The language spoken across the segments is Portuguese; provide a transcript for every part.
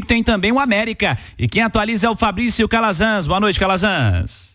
tem também o América. E quem atualiza é o Fabrício Calazans. Boa noite, Calazans.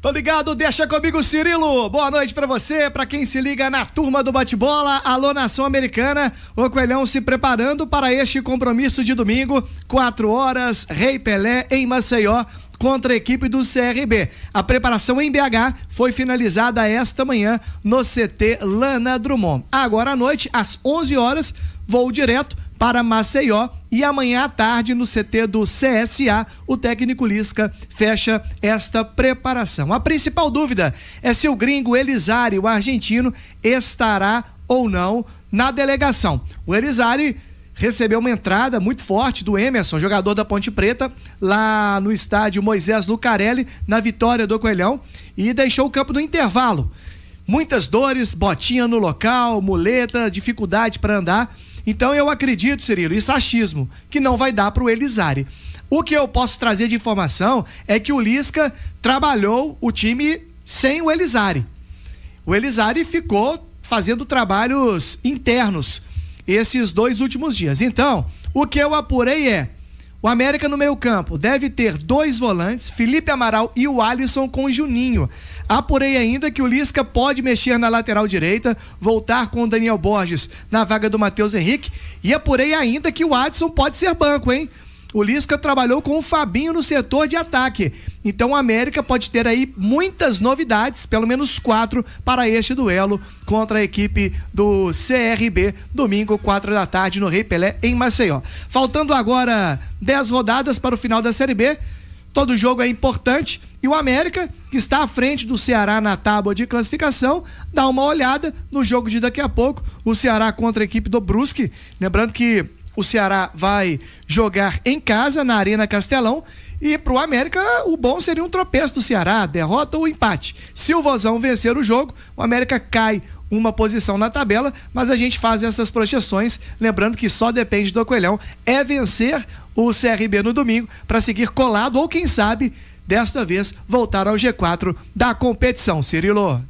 Tô ligado, deixa comigo, Cirilo. Boa noite para você, para quem se liga na turma do bate-bola, alô nação americana. O Coelhão se preparando para este compromisso de domingo, 4 horas, Rei Pelé em Maceió, contra a equipe do CRB. A preparação em BH foi finalizada esta manhã no CT Lana Drummond. Agora à noite, às 11 horas, voo direto para Maceió e amanhã à tarde no CT do CSA, o técnico Lisca fecha esta preparação. A principal dúvida é se o gringo Elisari, o argentino, estará ou não na delegação. O Elisari recebeu uma entrada muito forte do Emerson, jogador da Ponte Preta, lá no estádio Moisés Lucarelli, na vitória do Coelhão, e deixou o campo no intervalo. Muitas dores, botinha no local, muleta, dificuldade para andar. Então eu acredito, Cirilo, e achismo, que não vai dar para o Elisari. O que eu posso trazer de informação é que o Lisca trabalhou o time sem o Elisari. O Elisari ficou fazendo trabalhos internos esses dois últimos dias. Então, o que eu apurei é: o América no meio-campo deve ter dois volantes, Felipe Amaral e o Alisson com o Juninho. Apurei ainda que o Lisca pode mexer na lateral direita, voltar com o Daniel Borges na vaga do Matheus Henrique. E apurei ainda que o Adson pode ser banco, hein? O Lisca trabalhou com o Fabinho no setor de ataque. Então a América pode ter aí muitas novidades, pelo menos quatro, para este duelo contra a equipe do CRB, domingo, quatro da tarde, no Rei Pelé, em Maceió. Faltando agora dez rodadas para o final da Série B. Todo jogo é importante e o América, que está à frente do Ceará na tábua de classificação, dá uma olhada no jogo de daqui a pouco, o Ceará contra a equipe do Brusque. Lembrando que o Ceará vai jogar em casa, na Arena Castelão. E para o América, o bom seria um tropeço do Ceará, derrota ou empate. Se o Vozão vencer o jogo, o América cai uma posição na tabela, mas a gente faz essas projeções, lembrando que só depende do Coelhão é vencer o CRB no domingo para seguir colado ou quem sabe desta vez voltar ao G4 da competição, Cirilo.